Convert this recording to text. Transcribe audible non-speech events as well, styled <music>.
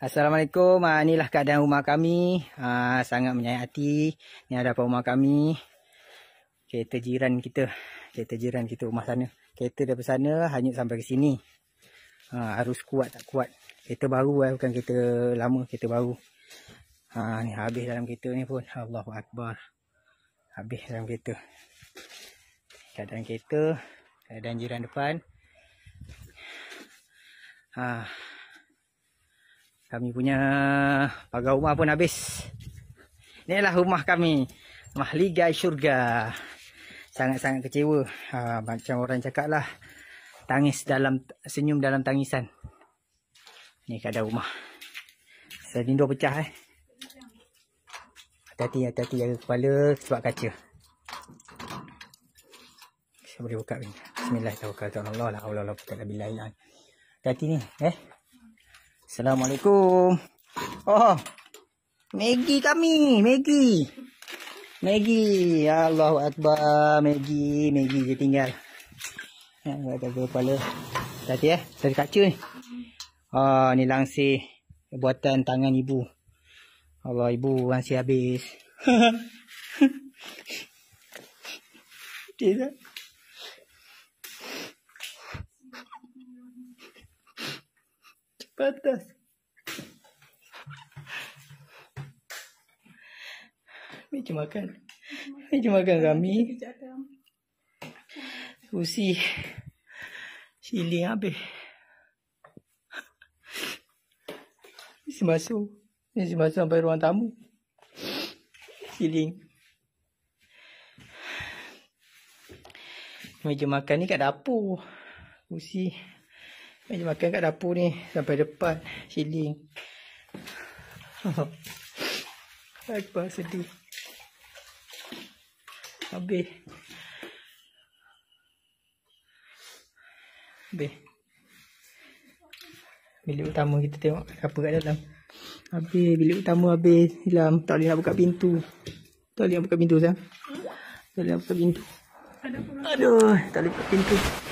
Assalamualaikum. Ah inilah keadaan rumah kami. Ah sangat menyayati. Ni ada apa rumah kami. Kereta jiran kita. Kereta jiran kita rumah sana. Kereta dari sana hanya sampai ke sini. Ah harus kuat tak kuat. Kereta baru eh bukan kereta lama, kereta baru. Ah ni habis dalam kereta ni pun. Allahuakbar. Habis dalam kereta. Keadaan kereta, keadaan jiran depan. Ah kami punya pagar rumah pun habis. Inilah rumah kami. Mahliga syurga. Sangat-sangat kecewa. Ha, macam orang cakap lah. Tangis dalam, senyum dalam tangisan. Ini keadaan rumah. Saya rindu pecah eh. Hati-hati, hati-hati jaga kepala sebab kaca. Saya boleh buka ni. Allah lah. Allah Allah, kita tak bilang Hati-hati ni, eh. Assalamualaikum. Oh. Maggi kami, Maggi. Maggi. Ya Allah akbar, Maggi, Maggi dia tinggal. Ya, tak ada kepala. Tadi eh, tadi kacau ni. Ah, oh, ni langsir buatan tangan ibu. Allah ibu langsir habis. Dia <laughs> pedas. Meja makan. Meja makan kami. Usi. Siling habis. Isi masuk. Isi masuk sampai ruang tamu. Siling. Meja makan ni kat dapur. Usi. Usi. Meja makan kat dapur ni Sampai depan Siling apa <laughs> sedih Habis Habis Bilik utama kita tengok apa kat dalam Habis bilik utama habis Hilang tak boleh nak buka pintu Tak boleh nak buka pintu sah Tak boleh nak buka pintu Aduh tak boleh buka pintu